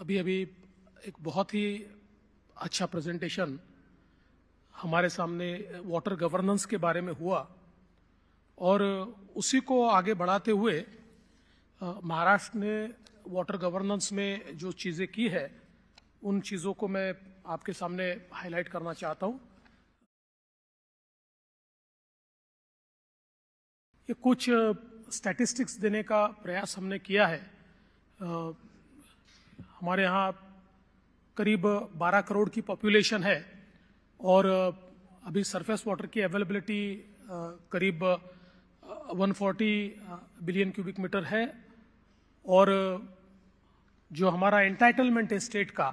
अभी अभी एक बहुत ही अच्छा प्रेजेंटेशन हमारे सामने वाटर गवर्नेंस के बारे में हुआ और उसी को आगे बढ़ाते हुए महाराष्ट्र ने वाटर गवर्नेंस में जो चीज़ें की है उन चीज़ों को मैं आपके सामने हाईलाइट करना चाहता हूँ ये कुछ स्टैटिस्टिक्स देने का प्रयास हमने किया है हमारे यहाँ करीब 12 करोड़ की पॉपुलेशन है और अभी सरफेस वाटर की अवेलेबिलिटी करीब 140 बिलियन क्यूबिक मीटर है और जो हमारा एंटाइटलमेंट है स्टेट का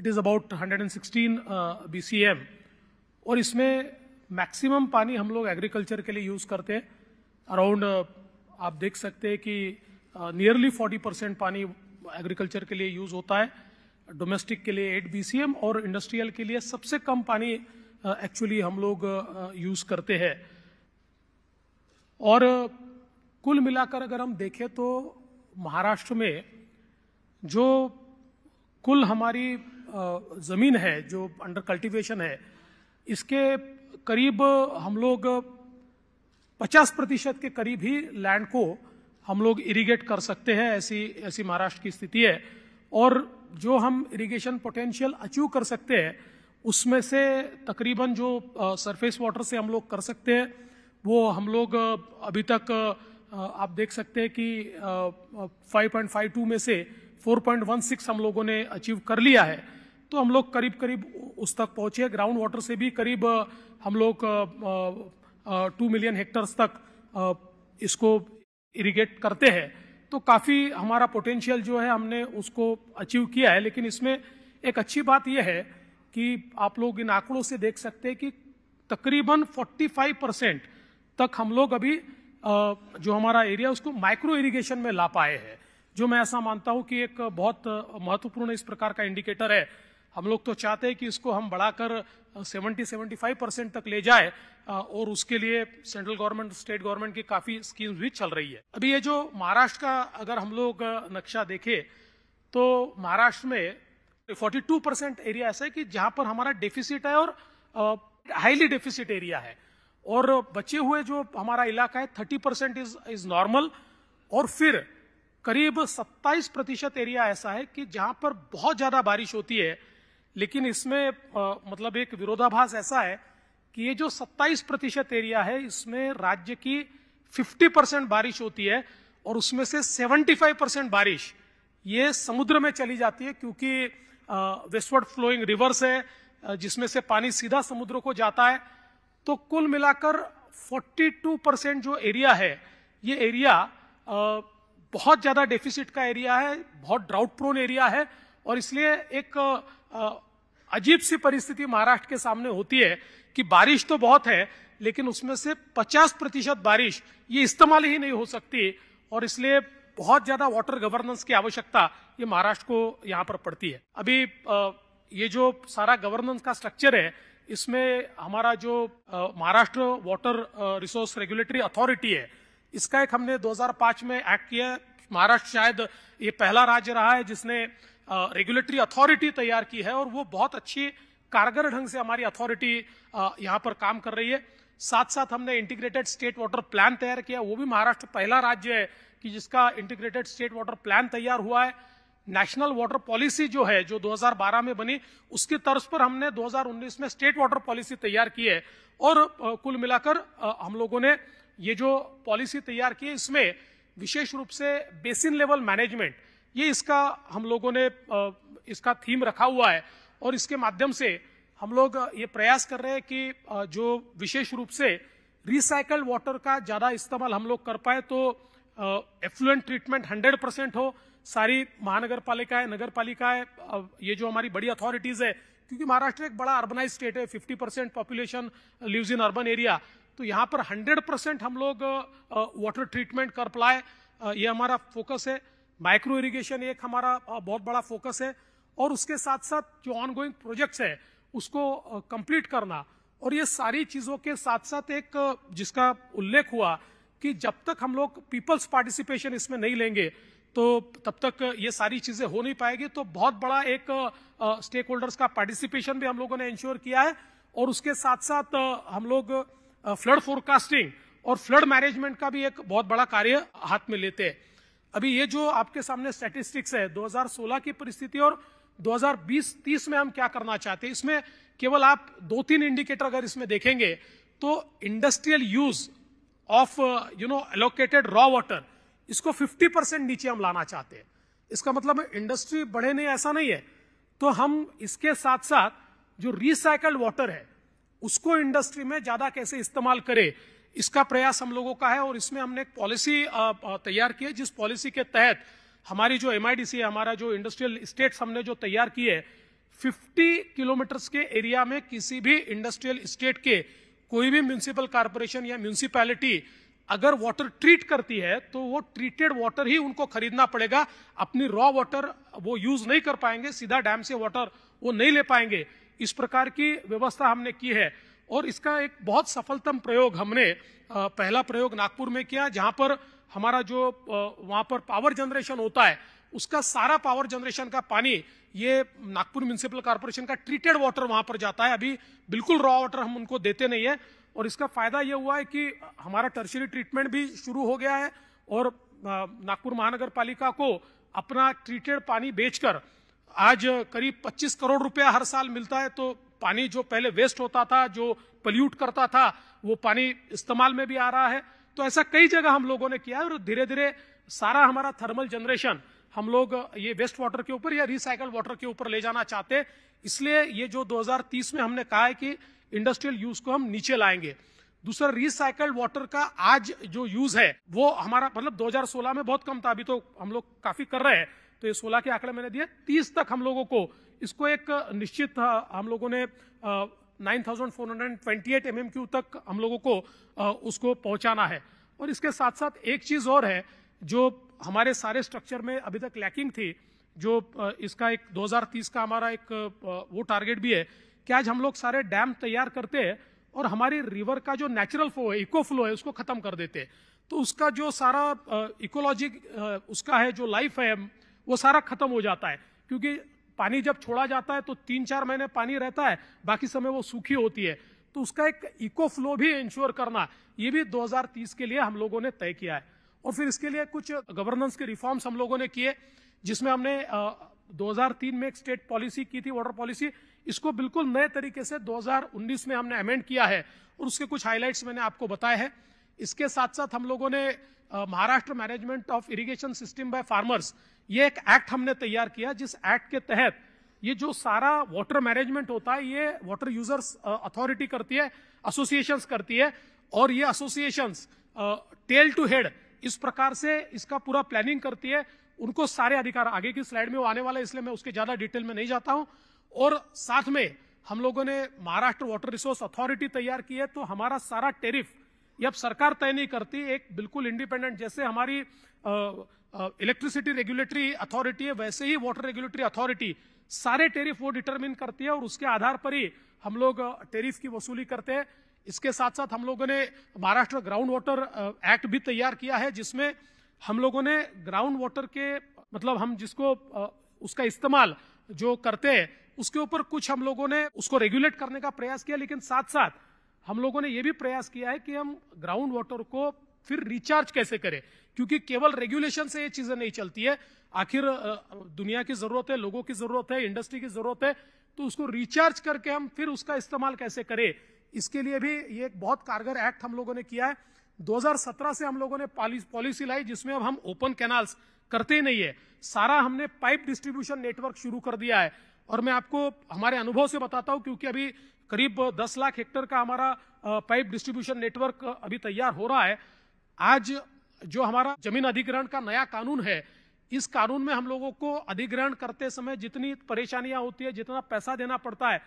इट इज़ अबाउट 116 बीसीएम और इसमें मैक्सिमम पानी हम लोग एग्रीकल्चर के लिए यूज़ करते हैं अराउंड आप देख सकते हैं कि नियरली 40 परसेंट पानी एग्रीकल्चर के लिए यूज होता है डोमेस्टिक के लिए 8 बीसीएम और इंडस्ट्रियल के लिए सबसे कम पानी एक्चुअली हम लोग यूज करते हैं और कुल मिलाकर अगर हम देखें तो महाराष्ट्र में जो कुल हमारी ज़मीन है जो अंडर कल्टीवेशन है इसके करीब हम लोग 50 प्रतिशत के करीब ही लैंड को हम लोग इरिगेट कर सकते हैं ऐसी ऐसी महाराष्ट्र की स्थिति है और जो हम इरिगेशन पोटेंशियल अचीव कर सकते हैं उसमें से तकरीबन जो सरफेस वाटर से हम लोग कर सकते हैं वो हम लोग अभी तक आप देख सकते हैं कि 5.52 में से 4.16 हम लोगों ने अचीव कर लिया है तो हम लोग करीब करीब उस तक पहुंचे ग्राउंड वाटर से भी करीब हम लोग टू मिलियन हेक्टर्स तक इसको इरिगेट करते हैं तो काफ़ी हमारा पोटेंशियल जो है हमने उसको अचीव किया है लेकिन इसमें एक अच्छी बात यह है कि आप लोग इन आंकड़ों से देख सकते हैं कि तकरीबन 45 परसेंट तक हम लोग अभी जो हमारा एरिया उसको माइक्रो इरिगेशन में ला पाए हैं जो मैं ऐसा मानता हूं कि एक बहुत महत्वपूर्ण इस प्रकार का इंडिकेटर है हम लोग तो चाहते हैं कि इसको हम बढ़ाकर 70-75 परसेंट तक ले जाए और उसके लिए सेंट्रल गवर्नमेंट स्टेट गवर्नमेंट की काफ़ी स्कीम्स भी चल रही है अभी ये जो महाराष्ट्र का अगर हम लोग नक्शा देखे तो महाराष्ट्र में 42 परसेंट एरिया ऐसा है कि जहां पर हमारा डेफिसिट है और हाईली डेफिसिट एरिया है और बचे हुए जो हमारा इलाका है thirty percent is is normal और फिर करीब सत्ताईस प्रतिशत एरिया ऐसा है कि जहां पर बहुत ज्यादा बारिश होती है लेकिन इसमें आ, मतलब एक विरोधाभास ऐसा है कि ये जो 27 प्रतिशत एरिया है इसमें राज्य की 50 परसेंट बारिश होती है और उसमें से 75 परसेंट बारिश ये समुद्र में चली जाती है क्योंकि वेस्टवर्ड फ्लोइंग रिवर्स है जिसमें से पानी सीधा समुद्र को जाता है तो कुल मिलाकर 42 परसेंट जो एरिया है ये एरिया आ, बहुत ज़्यादा डेफिसिट का एरिया है बहुत ड्राउट प्रोन एरिया है और इसलिए एक आ, अजीब सी परिस्थिति महाराष्ट्र के सामने होती है कि बारिश तो बहुत है लेकिन उसमें से 50 प्रतिशत बारिश ये इस्तेमाल ही नहीं हो सकती और इसलिए बहुत ज्यादा वाटर गवर्नेंस की आवश्यकता ये महाराष्ट्र को यहाँ पर पड़ती है अभी ये जो सारा गवर्नेंस का स्ट्रक्चर है इसमें हमारा जो Maharashtra water resource regulatory authority है इसका एक हमने 2005 में एक्ट किया महाराष्ट्र शायद ये पहला राज्य रहा है जिसने रेगुलेटरी अथॉरिटी तैयार की है और वो बहुत अच्छी कारगर ढंग से हमारी अथॉरिटी यहाँ पर काम कर रही है साथ साथ हमने इंटीग्रेटेड स्टेट वाटर प्लान तैयार किया वो भी महाराष्ट्र पहला राज्य है कि जिसका इंटीग्रेटेड स्टेट वाटर प्लान तैयार हुआ है नेशनल वाटर पॉलिसी जो है जो 2012 में बनी उसके तर्ज पर हमने 2019 में स्टेट वाटर पॉलिसी तैयार की है और कुल मिलाकर हम लोगों ने ये जो पॉलिसी तैयार की है इसमें विशेष रूप से बेसिन लेवल मैनेजमेंट ये इसका हम लोगों ने इसका थीम रखा हुआ है और इसके माध्यम से हम लोग ये प्रयास कर रहे हैं कि जो विशेष रूप से रिसाइकल्ड वाटर का ज़्यादा इस्तेमाल हम लोग कर पाए तो एफ्लुएंट ट्रीटमेंट 100 परसेंट हो सारी महानगर पालिकाएं नगर पालिकाएं ये जो हमारी बड़ी अथॉरिटीज़ है क्योंकि महाराष्ट्र एक बड़ा अर्बनाइज स्टेट है 50 percent population lives in urban area तो यहाँ पर 100 परसेंट हम लोग वाटर ट्रीटमेंट कर पाए ये हमारा फोकस है माइक्रो इरिगेशन एक हमारा बहुत बड़ा फोकस है और उसके साथ साथ जो ऑनगोइंग प्रोजेक्ट्स है उसको कंप्लीट करना और ये सारी चीजों के साथ साथ एक जिसका उल्लेख हुआ कि जब तक हम लोग पीपल्स पार्टिसिपेशन इसमें नहीं लेंगे तो तब तक ये सारी चीजें हो नहीं पाएगी तो बहुत बड़ा एक स्टेक होल्डर्स का पार्टिसिपेशन भी हम लोगों ने इंश्योर किया है और उसके साथ साथ हम लोग फ्लड फोरकास्टिंग और फ्लड मैनेजमेंट का भी एक बहुत बड़ा कार्य हाथ में लेते हैं अभी ये जो आपके सामने स्टेटिस्टिक्स है 2016 की परिस्थिति और 2020-30 में हम क्या करना चाहते हैं इसमें केवल आप दो तीन इंडिकेटर अगर इसमें देखेंगे तो industrial use of you know allocated raw water इसको 50 परसेंट नीचे हम लाना चाहते हैं इसका मतलब इंडस्ट्री बढ़े नहीं ऐसा नहीं है तो हम इसके साथ साथ जो रिसाइकल्ड वाटर है उसको इंडस्ट्री में ज्यादा कैसे इस्तेमाल करें इसका प्रयास हम लोगों का है और इसमें हमने एक पॉलिसी तैयार की है जिस पॉलिसी के तहत हमारी जो एमआईडीसी है हमारा जो इंडस्ट्रियल स्टेट्स हमने जो तैयार की है 50 किलोमीटर्स के एरिया में किसी भी इंडस्ट्रियल स्टेट के कोई भी म्यूनिसिपल कारपोरेशन या म्यूनिसिपैलिटी अगर वाटर ट्रीट करती है तो वो ट्रीटेड वाटर ही उनको खरीदना पड़ेगा अपनी रॉ वाटर वो यूज नहीं कर पाएंगे सीधा डैम से वाटर वो नहीं ले पाएंगे इस प्रकार की व्यवस्था हमने की है और इसका एक बहुत सफलतम प्रयोग हमने पहला प्रयोग नागपुर में किया जहां पर हमारा जो वहां पर पावर जनरेशन होता है उसका सारा पावर जनरेशन का पानी ये नागपुर म्यूनसिपल कॉरपोरेशन का ट्रीटेड वाटर वहां पर जाता है अभी बिल्कुल रॉ वाटर हम उनको देते नहीं है और इसका फायदा यह हुआ है कि हमारा टर्शरी ट्रीटमेंट भी शुरू हो गया है और नागपुर महानगर पालिका को अपना ट्रीटेड पानी बेचकर आज करीब 25 करोड़ रुपया हर साल मिलता है तो पानी जो पहले वेस्ट होता था जो पल्यूट करता था वो पानी इस्तेमाल में भी आ रहा है तो ऐसा कई जगह हम लोगों ने किया और धीरे धीरे सारा हमारा थर्मल जनरेशन हम लोग ये वेस्ट वाटर के ऊपर या रिसाइकल वाटर के ऊपर ले जाना चाहते इसलिए ये जो 2030 में हमने कहा है कि इंडस्ट्रियल यूज को हम नीचे लाएंगे दूसरा रिसाइकल्ड वाटर का आज जो यूज है वो हमारा मतलब 2016 में बहुत कम था अभी तो हम लोग काफी कर रहे हैं तो ये 16 के आंकड़े मैंने दिए 30 तक हम लोगों को इसको एक निश्चित हाँ, हम लोगों ने नाइन थाउजेंड एमएमक्यू तक हम लोगों को उसको पहुंचाना है और इसके साथ साथ एक चीज और है जो हमारे सारे स्ट्रक्चर में अभी तक लैकिंग थी जो इसका एक 2030 का हमारा एक वो टारगेट भी है कि आज हम लोग सारे डैम तैयार करते हैं और हमारी रिवर का जो नेचुरल फ्लो है इको फ्लो है उसको खत्म कर देते हैं तो उसका जो सारा इकोलॉजी उसका है जो लाइफ है वो सारा खत्म हो जाता है क्योंकि पानी जब छोड़ा जाता है तो तीन चार महीने पानी रहता है बाकी समय वो सूखी होती है तो उसका एक इको फ्लो भी इंश्योर करना ये भी 2030 के लिए हम लोगों ने तय किया है और फिर इसके लिए कुछ गवर्नेंस के रिफॉर्म्स हम लोगों ने किए जिसमें हमने दो में एक स्टेट पॉलिसी की थी वाटर पॉलिसी इसको बिल्कुल नए तरीके से दो में हमने अमेंड किया है और उसके कुछ हाईलाइट्स मैंने आपको बताए हैं इसके साथ साथ हम लोगों ने Maharashtra management of irrigation system by farmers ये एक एक्ट हमने तैयार किया जिस एक्ट के तहत ये जो सारा वाटर मैनेजमेंट होता है ये वाटर यूजर्स अथॉरिटी करती है एसोसिएशंस करती है और ये एसोसिएशंस टेल टू हेड इस प्रकार से इसका पूरा प्लानिंग करती है उनको सारे अधिकार आगे की स्लाइड में वो आने वाला है इसलिए मैं उसके ज्यादा डिटेल में नहीं जाता हूं और साथ में हम लोगों ने महाराष्ट्र वाटर रिसोर्स अथॉरिटी तैयार की है तो हमारा सारा टेरिफ अब सरकार तय नहीं करती एक बिल्कुल इंडिपेंडेंट जैसे हमारी इलेक्ट्रिसिटी रेगुलेटरी अथॉरिटी है वैसे ही वाटर रेगुलेटरी अथॉरिटी सारे टेरिफ वो डिटरमिन करती है और उसके आधार पर ही हम लोग टेरिफ की वसूली करते हैं इसके साथ साथ हम लोगों ने महाराष्ट्र ग्राउंड वाटर एक्ट भी तैयार किया है जिसमें हम लोगों ने ग्राउंड वाटर के मतलब हम जिसको उसका इस्तेमाल जो करते हैं उसके ऊपर कुछ हम लोगों ने उसको रेगुलेट करने का प्रयास किया लेकिन साथ साथ हम लोगों ने यह भी प्रयास किया है कि हम ग्राउंड वाटर को फिर रिचार्ज कैसे करें क्योंकि केवल रेगुलेशन से ये चीजें नहीं चलती है आखिर दुनिया की जरूरत है लोगों की जरूरत है इंडस्ट्री की जरूरत है तो उसको रिचार्ज करके हम फिर उसका इस्तेमाल कैसे करें इसके लिए भी ये एक बहुत कारगर एक्ट हम लोगों ने किया है 2017 से हम लोगों ने पॉलिसी लाई जिसमें अब हम ओपन कैनाल्स करते ही नहीं है सारा हमने पाइप डिस्ट्रीब्यूशन नेटवर्क शुरू कर दिया है और मैं आपको हमारे अनुभव से बताता हूं क्योंकि अभी करीब 10 लाख हेक्टर का हमारा पाइप डिस्ट्रीब्यूशन नेटवर्क अभी तैयार हो रहा है आज जो हमारा जमीन अधिग्रहण का नया कानून है इस कानून में हम लोगों को अधिग्रहण करते समय जितनी परेशानियां होती है जितना पैसा देना पड़ता है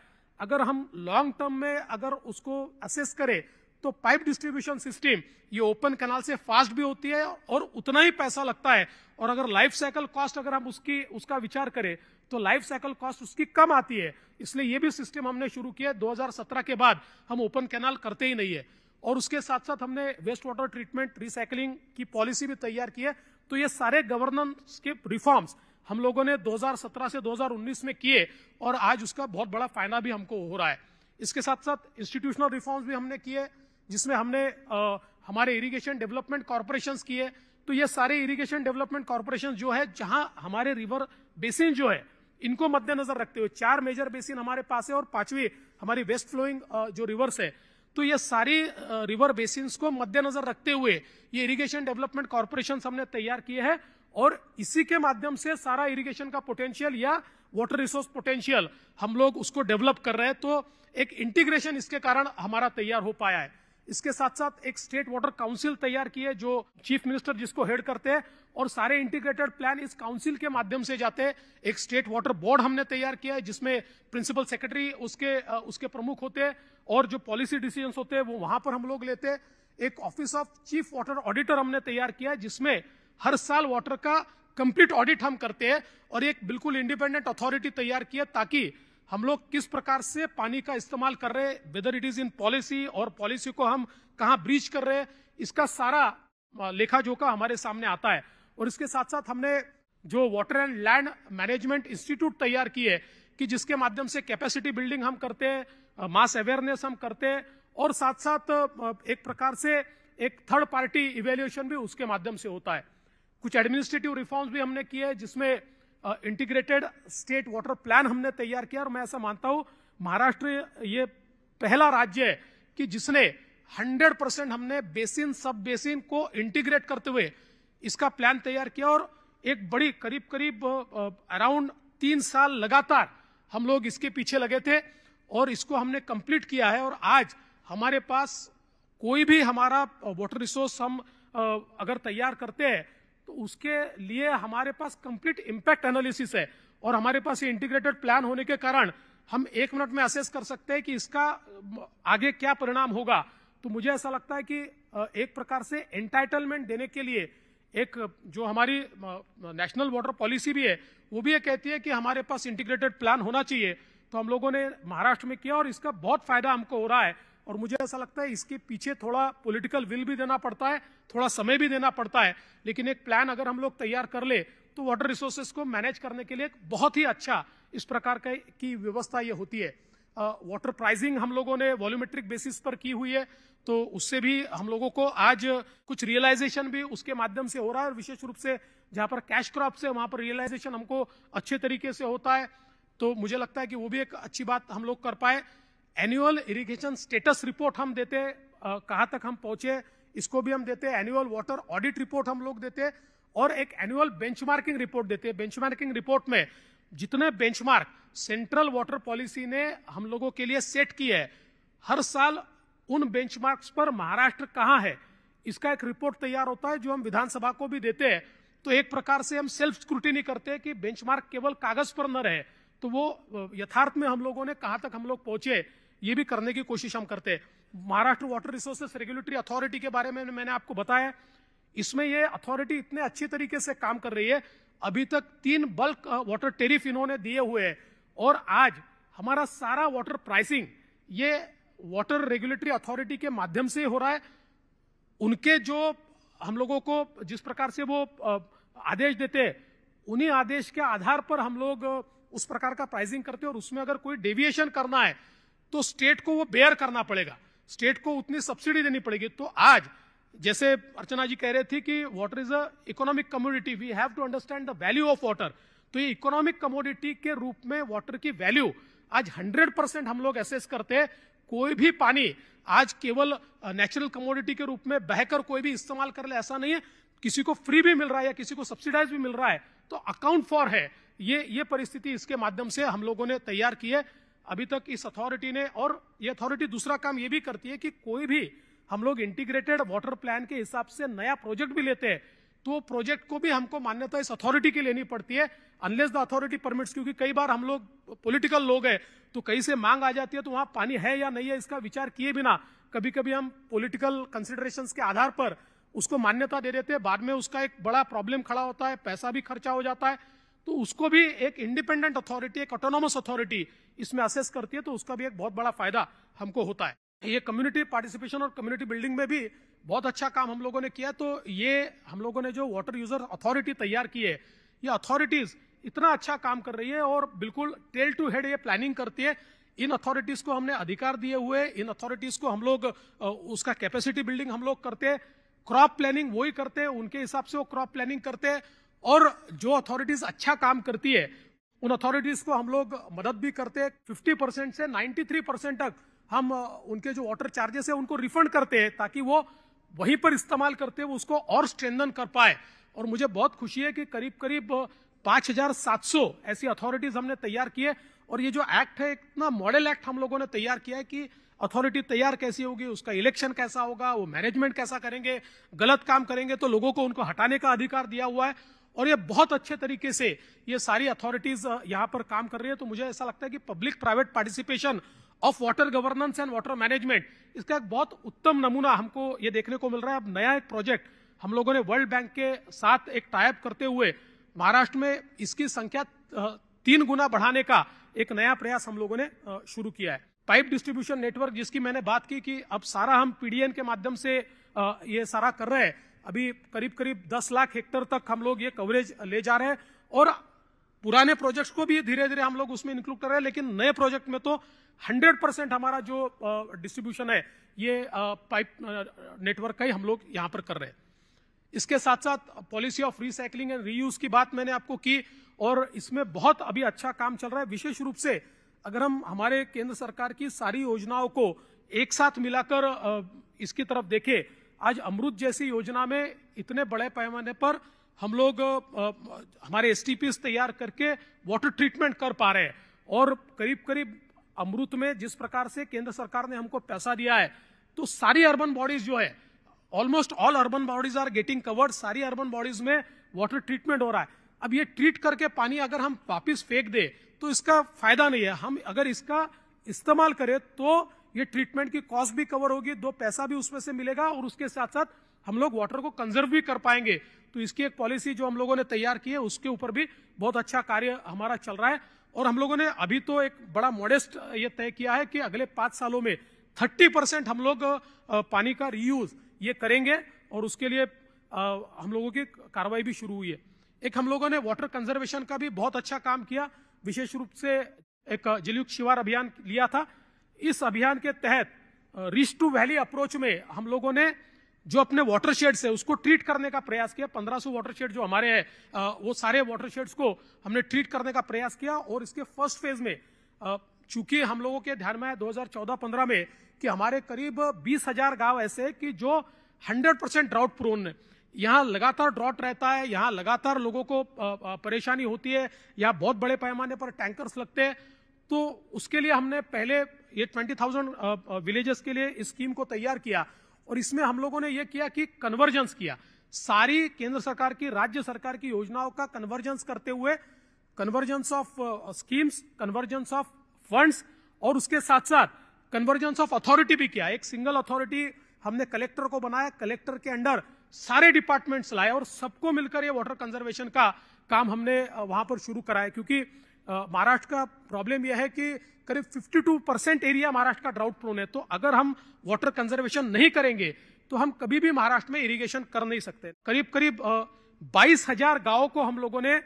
अगर हम लॉन्ग टर्म में अगर उसको असेस करें तो पाइप डिस्ट्रीब्यूशन सिस्टम ये ओपन कैनाल से फास्ट भी होती है और उतना ही पैसा लगता है और अगर लाइफ साइकिल कॉस्ट अगर हम उसकी उसका विचार करें तो लाइफ साइकिल कॉस्ट उसकी कम आती है इसलिए ये भी सिस्टम हमने शुरू किया 2017 के बाद हम ओपन कैनाल करते ही नहीं है और उसके साथ साथ हमने वेस्ट वाटर ट्रीटमेंट रिसाइकलिंग की पॉलिसी भी तैयार की है तो ये सारे गवर्नेंस के रिफॉर्म्स हम लोगों ने 2017 से 2019 में किए और आज उसका बहुत बड़ा फायदा भी हमको हो रहा है इसके साथ साथ इंस्टीट्यूशनल रिफॉर्म्स भी हमने किए जिसमें हमने आ, हमारे इरिगेशन डेवलपमेंट कॉरपोरेशन किए तो ये सारे इरिगेशन डेवलपमेंट कॉरपोरेशन जो है जहां हमारे रिवर बेसिन जो है इनको मद्देनजर रखते हुए चार मेजर बेसिन हमारे पास है और पांचवी हमारी वेस्ट फ्लोइंग जो रिवर्स है तो ये सारी रिवर बेसिन को मद्देनजर रखते हुए ये इरिगेशन डेवलपमेंट कॉरपोरेशन हमने तैयार किए हैं और इसी के माध्यम से सारा इरिगेशन का पोटेंशियल या वाटर रिसोर्स पोटेंशियल हम लोग उसको डेवलप कर रहे हैं तो एक इंटीग्रेशन इसके कारण हमारा तैयार हो पाया है इसके साथ साथ एक स्टेट वाटर काउंसिल तैयार की है जो चीफ मिनिस्टर जिसको हेड करते हैं और सारे इंटीग्रेटेड प्लान इस काउंसिल के माध्यम से जाते हैं एक स्टेट वाटर बोर्ड हमने तैयार किया है जिसमें प्रिंसिपल सेक्रेटरी उसके उसके प्रमुख होते हैं और जो पॉलिसी डिसीजन होते हैं वो वहां पर हम लोग लेते हैं एक office of chief water auditor हमने तैयार किया है जिसमें हर साल वाटर का कंप्लीट ऑडिट हम करते हैं और एक बिल्कुल इंडिपेंडेंट अथॉरिटी तैयार किया ताकि हम लोग किस प्रकार से पानी का इस्तेमाल कर रहे हैं whether it is in policy और पॉलिसी को हम कहा ब्रीच कर रहे हैं इसका सारा लेखा जोखा हमारे सामने आता है और इसके साथ साथ हमने जो water and land management institute तैयार किए कि जिसके माध्यम से कैपेसिटी बिल्डिंग हम करते हैं मास अवेयरनेस हम करते हैं और साथ साथ एक प्रकार से एक थर्ड पार्टी इवेल्युएशन भी उसके माध्यम से होता है कुछ एडमिनिस्ट्रेटिव रिफॉर्म्स भी हमने किए जिसमें इंटीग्रेटेड स्टेट वाटर प्लान हमने तैयार किया और मैं ऐसा मानता हूं महाराष्ट्र ये पहला राज्य है कि जिसने 100 परसेंट हमने बेसिन सब बेसिन को इंटीग्रेट करते हुए इसका प्लान तैयार किया और एक बड़ी करीब करीब अराउंड तीन साल लगातार हम लोग इसके पीछे लगे थे और इसको हमने कंप्लीट किया है और आज हमारे पास कोई भी हमारा वाटर रिसोर्स हम अगर तैयार करते हैं तो उसके लिए हमारे पास कंप्लीट इम्पैक्ट एनालिसिस है और हमारे पास ये इंटीग्रेटेड प्लान होने के कारण हम एक मिनट में असेस कर सकते हैं कि इसका आगे क्या परिणाम होगा तो मुझे ऐसा लगता है कि एक प्रकार से एंटाइटलमेंट देने के लिए एक जो हमारी नेशनल वाटर पॉलिसी भी है वो भी ये कहती है कि हमारे पास इंटीग्रेटेड प्लान होना चाहिए तो हम लोगों ने महाराष्ट्र में किया और इसका बहुत फायदा हमको हो रहा है और मुझे ऐसा लगता है इसके पीछे थोड़ा पॉलिटिकल विल भी देना पड़ता है थोड़ा समय भी देना पड़ता है लेकिन एक प्लान अगर हम लोग तैयार कर ले तो वाटर रिसोर्सेस को मैनेज करने के लिए एक बहुत ही अच्छा इस प्रकार का की व्यवस्था ये होती है वाटर प्राइजिंग हम लोगों ने वॉल्यूमेट्रिक बेसिस पर की हुई है तो उससे भी हम लोगों को आज कुछ रियलाइजेशन भी उसके माध्यम से हो रहा है और विशेष रूप से जहां पर कैश क्रॉप से वहां पर रियलाइजेशन हमको अच्छे तरीके से होता है तो मुझे लगता है कि वो भी एक अच्छी बात हम लोग कर पाए एनुअल इरिगेशन स्टेटस रिपोर्ट हम देते हैं कहाँ तक हम पहुंचे इसको भी हम देते हैं एनुअल वाटर ऑडिट रिपोर्ट हम लोग देते और एक एनुअल बेंचमार्किंग रिपोर्ट देते हैं बेंचमार्किंग रिपोर्ट में जितने बेंचमार्क सेंट्रल वाटर पॉलिसी ने हम लोगों के लिए सेट किए है हर साल उन बेंचमार्क्स पर महाराष्ट्र कहाँ है इसका एक रिपोर्ट तैयार होता है जो हम विधानसभा को भी देते हैं तो एक प्रकार से हम सेल्फ स्क्रूटिनी करते हैं कि बेंचमार्क केवल कागज पर न रहे तो वो यथार्थ में हम लोगों ने कहा तक हम लोग पहुंचे ये भी करने की कोशिश हम करते हैं Maharashtra water resources regulatory authority के बारे में मैंने आपको बताया इसमें ये अथॉरिटी इतने अच्छे तरीके से काम कर रही है अभी तक तीन बल्क वाटर टेरिफ इन्होंने दिए हुए हैं और आज हमारा सारा वाटर प्राइसिंग ये वाटर रेगुलेटरी अथॉरिटी के माध्यम से हो रहा है उनके जो हम लोगों को जिस प्रकार से वो आदेश देते उन्हीं आदेश के आधार पर हम लोग उस प्रकार का प्राइसिंग करते हैं और उसमें अगर कोई डेविएशन करना है तो स्टेट को वो बेयर करना पड़ेगा स्टेट को उतनी सब्सिडी देनी पड़ेगी तो आज जैसे अर्चना जी कह रहे थे कि water is a economic commodity we have to understand the value of water तो ये इकोनॉमिक कमोडिटी के रूप में वाटर की वैल्यू आज 100 परसेंट हम लोग एसेस करते हैं कोई भी पानी आज केवल नेचुरल कमोडिटी के रूप में बहकर कोई भी इस्तेमाल कर ले ऐसा नहीं है किसी को फ्री भी मिल रहा है या किसी को सब्सिडाइज भी मिल रहा है तो अकाउंट फॉर है ये ये परिस्थिति इसके माध्यम से हम लोगों ने तैयार की है अभी तक इस अथॉरिटी ने और ये अथॉरिटी दूसरा काम ये भी करती है कि कोई भी हम लोग इंटीग्रेटेड वाटर प्लान के हिसाब से नया प्रोजेक्ट भी लेते हैं तो प्रोजेक्ट को भी हमको मान्यता इस अथॉरिटी की लेनी पड़ती है अनलेस द अथॉरिटी परमिट्स क्योंकि कई बार हम लोग पॉलिटिकल लोग हैं तो कहीं से मांग आ जाती है तो वहां पानी है या नहीं है इसका विचार किए बिना कभी कभी हम पॉलिटिकल कंसिडरेशन के आधार पर उसको मान्यता दे देते हैं बाद में उसका एक बड़ा प्रॉब्लम खड़ा होता है पैसा भी खर्चा हो जाता है तो उसको भी एक इंडिपेंडेंट अथॉरिटी एक ऑटोनोमस अथॉरिटी इसमें असेस करती है तो उसका भी एक बहुत बड़ा फायदा हमको होता है ये कम्युनिटी पार्टिसिपेशन और कम्युनिटी बिल्डिंग में भी बहुत अच्छा काम हम लोगों ने किया तो ये हम लोगों ने जो वाटर यूजर अथॉरिटी तैयार की है ये अथॉरिटीज इतना अच्छा काम कर रही है और बिल्कुल टेल टू हेड ये प्लानिंग करती है इन अथॉरिटीज को हमने अधिकार दिए हुए इन अथॉरिटीज को हम लोग उसका कैपेसिटी बिल्डिंग हम लोग करते हैं क्रॉप प्लानिंग वो ही करते हैं उनके हिसाब से वो क्रॉप प्लानिंग करते हैं और जो अथॉरिटीज अच्छा काम करती है उन अथॉरिटीज को हम लोग मदद भी करते हैं 50 परसेंट से 93 परसेंट तक हम उनके जो वाटर चार्जेस है उनको रिफंड करते हैं ताकि वो वहीं पर इस्तेमाल करते हुए उसको और स्ट्रेंदन कर पाए और मुझे बहुत खुशी है कि करीब करीब 5,700 ऐसी अथॉरिटीज हमने तैयार किए और ये जो एक्ट है इतना मॉडल एक्ट हम लोगों ने तैयार किया है कि अथॉरिटी तैयार कैसी होगी उसका इलेक्शन कैसा होगा वो मैनेजमेंट कैसा करेंगे गलत काम करेंगे तो लोगों को उनको हटाने का अधिकार दिया हुआ है और ये बहुत अच्छे तरीके से ये सारी अथॉरिटीज यहाँ पर काम कर रही है तो मुझे ऐसा लगता है कि public private participation of water governance and water management इसका एक बहुत उत्तम नमूना हमको ये देखने को मिल रहा है अब नया एक प्रोजेक्ट हम लोगों ने वर्ल्ड बैंक के साथ एक टाइप करते हुए महाराष्ट्र में इसकी संख्या तीन गुना बढ़ाने का एक नया प्रयास हम लोगों ने शुरू किया है पाइप डिस्ट्रीब्यूशन नेटवर्क जिसकी मैंने बात की कि अब सारा हम पीडीएन के माध्यम से ये सारा कर रहे हैं अभी करीब करीब 10 लाख हेक्टर तक हम लोग ये कवरेज ले जा रहे हैं और पुराने प्रोजेक्ट्स को भी धीरे धीरे हम लोग उसमें इंक्लूड कर रहे हैं लेकिन नए प्रोजेक्ट में तो हंड्रेड परसेंट हमारा जो डिस्ट्रीब्यूशन है ये पाइप नेटवर्क का ही हम लोग यहां पर कर रहे हैं इसके साथ साथ policy of recycling and reuse की बात मैंने आपको की और इसमें बहुत अभी अच्छा काम चल रहा है विशेष रूप से अगर हम हमारे केंद्र सरकार की सारी योजनाओं को एक साथ मिलाकर इसकी तरफ देखें आज अमृत जैसी योजना में इतने बड़े पैमाने पर हम लोग हमारे एस तैयार करके वाटर ट्रीटमेंट कर पा रहे हैं और करीब करीब अमृत में जिस प्रकार से केंद्र सरकार ने हमको पैसा दिया है तो सारी अर्बन बॉडीज जो है almost all urban bodies are getting covered सारी अर्बन बॉडीज में वाटर ट्रीटमेंट हो रहा है अब ये ट्रीट करके पानी अगर हम वापिस फेंक दे तो इसका फायदा नहीं है हम अगर इसका इस्तेमाल करें तो ये ट्रीटमेंट की कॉस्ट भी कवर होगी दो पैसा भी उसमें से मिलेगा और उसके साथ साथ हम लोग वाटर को कंजर्व भी कर पाएंगे तो इसकी एक पॉलिसी जो हम लोगों ने तैयार की है उसके ऊपर भी बहुत अच्छा कार्य हमारा चल रहा है और हम लोगों ने अभी तो एक बड़ा मॉडेस्ट ये तय किया है कि अगले पांच सालों में थर्टी परसेंट हम लोग पानी का रीयूज ये करेंगे और उसके लिए हम लोगों की कार्रवाई भी शुरू हुई है एक हम लोगों ने वाटर कंजर्वेशन का भी बहुत अच्छा काम किया विशेष रूप से एक जलयुक्त शिवार अभियान लिया था इस अभियान के तहत रिस्ट टू वैली अप्रोच में हम लोगों ने जो अपने वाटर शेड्स है उसको ट्रीट करने का प्रयास किया 1500 वाटर शेड जो हमारे हैं वो सारे वाटर शेड्स को हमने ट्रीट करने का प्रयास किया और इसके फर्स्ट फेज में चूंकि हम लोगों के ध्यान में है 2014-15 में कि हमारे करीब बीस हजार गांव ऐसे कि जो 100 परसेंट ड्राउट प्रोन है यहाँ लगातार ड्रॉट रहता है यहाँ लगातार लोगों को परेशानी होती है यहाँ बहुत बड़े पैमाने पर टैंकर्स लगते हैं तो उसके लिए हमने पहले ये थाउजेंड विलेजेस के लिए इस स्कीम को तैयार किया और इसमें हम लोगों ने यह किया कि कन्वर्जेंस किया सारी केंद्र सरकार की राज्य सरकार की योजनाओं का कन्वर्जेंस करते हुए convergence of schemes convergence of funds और उसके साथ साथ कन्वर्जेंस ऑफ अथॉरिटी भी किया एक सिंगल अथॉरिटी हमने कलेक्टर को बनाया कलेक्टर के अंडर सारे डिपार्टमेंट्स लाए और सबको मिलकर ये वाटर कंजर्वेशन का काम हमने uh, वहां पर शुरू कराया क्योंकि uh, महाराष्ट्र का प्रॉब्लम यह है कि करीब 52 परसेंट एरिया महाराष्ट्र का ड्राउट प्रोन है तो अगर हम वाटर कंजर्वेशन नहीं करेंगे तो हम कभी भी महाराष्ट्र में इरिगेशन कर नहीं सकते करीब करीब बाईस हजार गांव को हम लोगों ने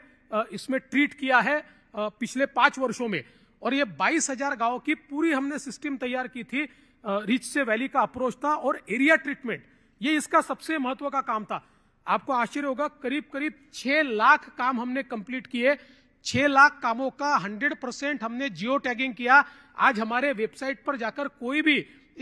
इसमें ट्रीट किया है पिछले पांच वर्षों में और ये बाईस हजार गांव की पूरी हमने सिस्टम तैयार की थी रिच से वैली का अप्रोच था और एरिया ट्रीटमेंट ये इसका सबसे महत्व का काम था आपको आश्चर्य होगा करीब करीब छह लाख काम हमने कंप्लीट किए छह लाख कामों का हंड्रेड परसेंट हमने जियो टैगिंग किया आज हमारे वेबसाइट पर जाकर कोई भी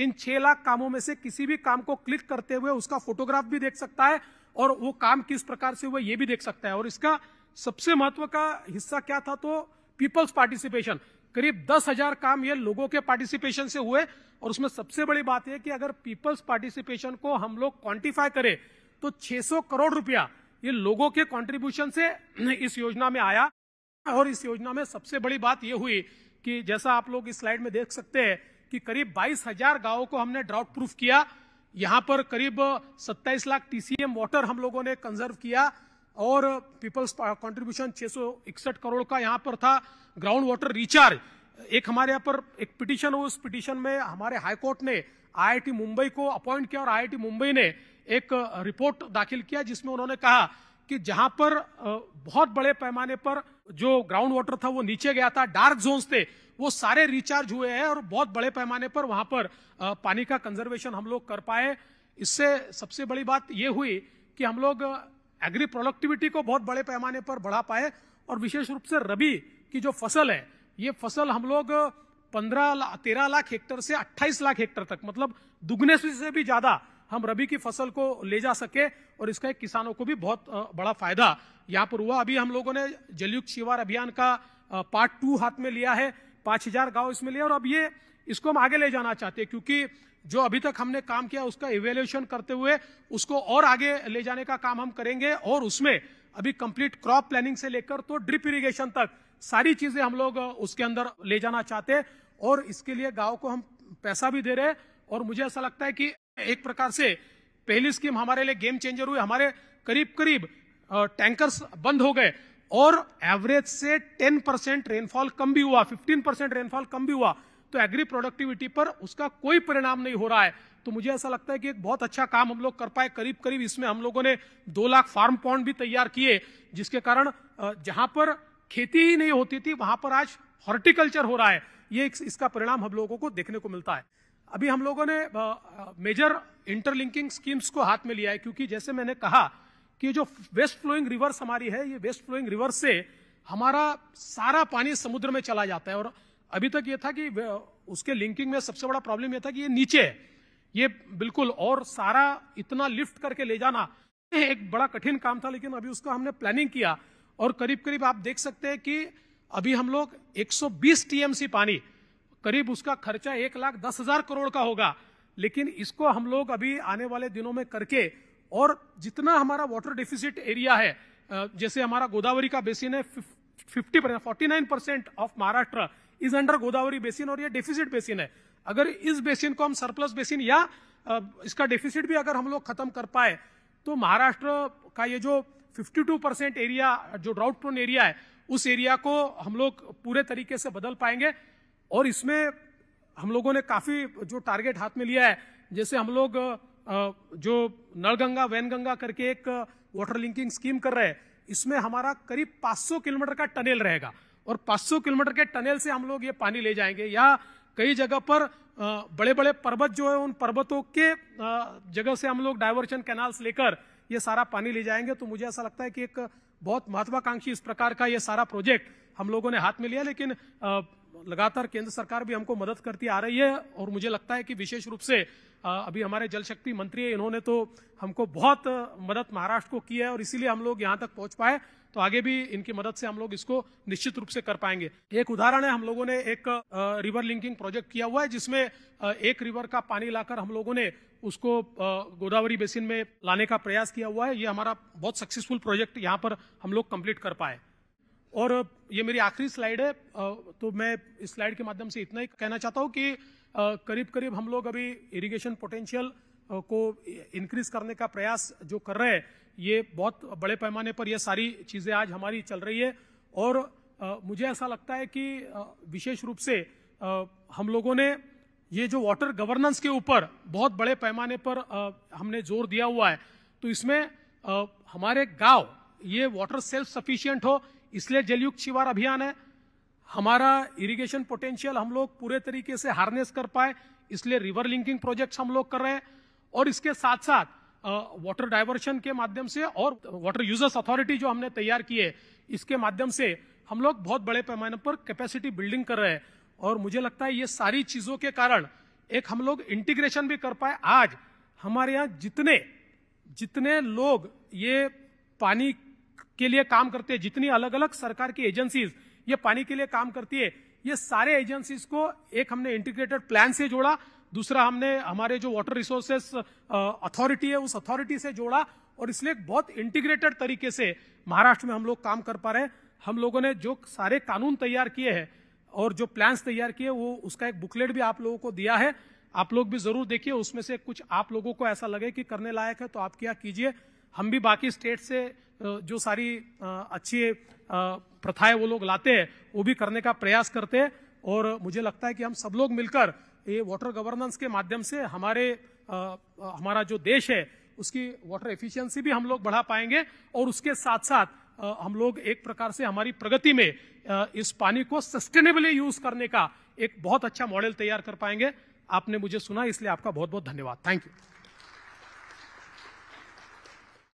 इन छह लाख कामों में से किसी भी काम को क्लिक करते हुए उसका फोटोग्राफ भी देख सकता है और वो काम किस प्रकार से हुआ ये भी देख सकता है और इसका सबसे महत्व का हिस्सा क्या था तो पीपल्स पार्टिसिपेशन करीब दस हजार काम ये लोगों के पार्टिसिपेशन से हुए और उसमें सबसे बड़ी बात यह कि अगर पीपल्स पार्टिसिपेशन को हम लोग क्वांटिफाई करें तो 600 करोड़ रुपया ये लोगों के कंट्रीब्यूशन से इस योजना में आया और इस योजना में सबसे बड़ी बात यह हुई कि जैसा आप लोग इस स्लाइड में देख सकते हैं कि करीब बाईस हजार गांवों को हमने ड्राउट प्रूफ किया यहाँ पर करीब 27 लाख टीसीएम वाटर हम लोगों ने कंजर्व किया और पीपल्स कंट्रीब्यूशन छह करोड़ का यहाँ पर था ग्राउंड वाटर रिचार्ज एक हमारे यहाँ पर एक पिटिशन उस पिटिशन में हमारे हाईकोर्ट ने आई मुंबई को अपॉइंट किया और आई मुंबई ने एक रिपोर्ट दाखिल किया जिसमें उन्होंने कहा कि जहां पर बहुत बड़े पैमाने पर जो ग्राउंड वाटर था वो नीचे गया था डार्क जोन थे वो सारे रिचार्ज हुए हैं और बहुत बड़े पैमाने पर वहां पर पानी का कंजर्वेशन हम लोग कर पाए इससे सबसे बड़ी बात ये हुई कि हम लोग एग्री प्रोडक्टिविटी को बहुत बड़े पैमाने पर बढ़ा पाए और विशेष रूप से रबी की जो फसल है ये फसल हम लोग पंद्रह तेरह लाख हेक्टर से अट्ठाईस लाख हेक्टर तक मतलब दुगने से भी ज्यादा हम रबी की फसल को ले जा सके और इसका एक किसानों को भी बहुत बड़ा फायदा यहाँ पर हुआ अभी हम लोगों ने जलयुक्त शिवार अभियान का पार्ट टू हाथ में लिया है पांच हजार गाँव इसमें लिया और अब ये इसको हम आगे ले जाना चाहते हैं क्योंकि जो अभी तक हमने काम किया उसका इवेल्युएशन करते हुए उसको और आगे ले जाने का काम हम करेंगे और उसमें अभी कंप्लीट क्रॉप प्लानिंग से लेकर तो ड्रिप इरिगेशन तक सारी चीजें हम लोग उसके अंदर ले जाना चाहते और इसके लिए गांव को हम पैसा भी दे रहे हैं और मुझे ऐसा लगता है कि एक प्रकार से पहली स्कीम हमारे लिए गेम चेंजर हुई हमारे करीब करीब टैंकर्स बंद हो गए और एवरेज से 10 परसेंट रेनफॉल कम भी हुआ 15 परसेंट रेनफॉल कम भी हुआ तो एग्री प्रोडक्टिविटी पर उसका कोई परिणाम नहीं हो रहा है तो मुझे ऐसा लगता है कि एक बहुत अच्छा काम हम लोग कर पाए करीब करीब इसमें हम लोगों ने दो लाख फार्म पॉन्ड भी तैयार किए जिसके कारण जहां पर खेती ही नहीं होती थी वहां पर आज हॉर्टिकल्चर हो रहा है ये इसका परिणाम हम लोगों को देखने को मिलता है अभी हम लोगों ने मेजर इंटरलिंकिंग स्कीम्स को हाथ में लिया है क्योंकि जैसे मैंने कहा कि जो वेस्ट फ्लोइंग रिवर्स हमारी है ये वेस्ट फ्लोइंग रिवर्स से हमारा सारा पानी समुद्र में चला जाता है और अभी तक ये था कि उसके लिंकिंग में सबसे बड़ा प्रॉब्लम ये था कि ये नीचे है ये बिल्कुल और सारा इतना लिफ्ट करके ले जाना एक बड़ा कठिन काम था लेकिन अभी उसका हमने प्लानिंग किया और करीब करीब आप देख सकते हैं कि अभी हम लोग 120 टीएमसी पानी करीब उसका खर्चा एक लाख दस हजार करोड़ का होगा लेकिन इसको हम लोग अभी आने वाले दिनों में करके और जितना हमारा वाटर डिफिसिट एरिया है जैसे हमारा गोदावरी का बेसिन है fifty percent forty nine percent of Maharashtra is under Godavari basin और ये डेफिसिट बेसिन है अगर इस बेसिन को हम सरप्लस बेसिन या इसका डेफिसिट भी अगर हम लोग खत्म कर पाए तो महाराष्ट्र का ये जो 52 परसेंट एरिया जो ड्राउट प्रोन एरिया है उस एरिया को हम लोग पूरे तरीके से बदल पाएंगे और इसमें हम लोगों ने काफी जो टारगेट हाथ में लिया है जैसे हम लोग जो नलगंगा वैनगंगा करके एक वाटर लिंकिंग स्कीम कर रहे हैं इसमें हमारा करीब 500 किलोमीटर का टनल रहेगा और 500 किलोमीटर के टनल से हम लोग ये पानी ले जाएंगे या कई जगह पर बड़े बड़े पर्वत जो है उन पर्वतों के जगह से हम लोग डायवर्शन कैनाल्स लेकर ये सारा पानी ले जाएंगे तो मुझे ऐसा लगता है कि एक बहुत महत्वाकांक्षी इस प्रकार का ये सारा प्रोजेक्ट हम लोगों ने हाथ में लिया लेकिन लगातार केंद्र सरकार भी हमको मदद करती आ रही है और मुझे लगता है कि विशेष रूप से अभी हमारे जल शक्ति मंत्री हैं इन्होंने तो हमको बहुत मदद महाराष्ट्र को की है और इसीलिए हम लोग यहाँ तक पहुंच पाए तो आगे भी इनकी मदद से हम लोग इसको निश्चित रूप से कर पाएंगे एक उदाहरण है हम लोगों ने एक रिवर लिंकिंग प्रोजेक्ट किया हुआ है जिसमें एक रिवर का पानी लाकर हम लोगों ने उसको गोदावरी बेसिन में लाने का प्रयास किया हुआ है ये हमारा बहुत सक्सेसफुल प्रोजेक्ट यहाँ पर हम लोग कंप्लीट कर पाए और ये मेरी आखिरी स्लाइड है तो मैं इस स्लाइड के माध्यम से इतना ही कहना चाहता हूँ कि करीब करीब हम लोग अभी इरिगेशन पोटेंशियल को इंक्रीज करने का प्रयास जो कर रहे हैं ये बहुत बड़े पैमाने पर ये सारी चीज़ें आज हमारी चल रही है और मुझे ऐसा लगता है कि विशेष रूप से हम लोगों ने ये जो वाटर गवर्नेंस के ऊपर बहुत बड़े पैमाने पर हमने जोर दिया हुआ है तो इसमें हमारे गांव ये वाटर सेल्फ सफिशियंट हो इसलिए जलयुक्त शिवार अभियान है हमारा इरिगेशन पोटेंशियल हम लोग पूरे तरीके से हार्नेस कर पाए इसलिए रिवर लिंकिंग प्रोजेक्ट्स हम लोग कर रहे हैं और इसके साथ साथ वाटर डाइवर्शन के माध्यम से और वाटर यूजर्स अथॉरिटी जो हमने तैयार की है इसके माध्यम से हम लोग बहुत बड़े पैमाने पर कैपेसिटी बिल्डिंग कर रहे हैं और मुझे लगता है ये सारी चीजों के कारण एक हम लोग इंटीग्रेशन भी कर पाए आज हमारे यहाँ जितने जितने लोग ये पानी के लिए काम करते हैं जितनी अलग अलग सरकार की एजेंसीज ये पानी के लिए काम करती है ये सारे एजेंसीज को एक हमने इंटीग्रेटेड प्लान से जोड़ा दूसरा हमने हमारे जो वाटर रिसोर्सेस अथॉरिटी है उस अथॉरिटी से जोड़ा और इसलिए बहुत इंटीग्रेटेड तरीके से महाराष्ट्र में हम लोग काम कर पा रहे हैं हम लोगों ने जो सारे कानून तैयार किए हैं और जो प्लान्स तैयार किए वो उसका एक बुकलेट भी आप लोगों को दिया है आप लोग भी जरूर देखिए उसमें से कुछ आप लोगों को ऐसा लगे कि करने लायक है तो आप क्या कीजिए हम भी बाकी स्टेट से जो सारी अच्छी प्रथाएं वो लोग लाते हैं वो भी करने का प्रयास करते हैं और मुझे लगता है कि हम सब लोग मिलकर ये वाटर गवर्नेंस के माध्यम से हमारे आ, हमारा जो देश है उसकी वाटर एफिशिएंसी भी हम लोग बढ़ा पाएंगे और उसके साथ साथ आ, हम लोग एक प्रकार से हमारी प्रगति में आ, इस पानी को सस्टेनेबली यूज करने का एक बहुत अच्छा मॉडल तैयार कर पाएंगे आपने मुझे सुना इसलिए आपका बहुत बहुत धन्यवाद थैंक यू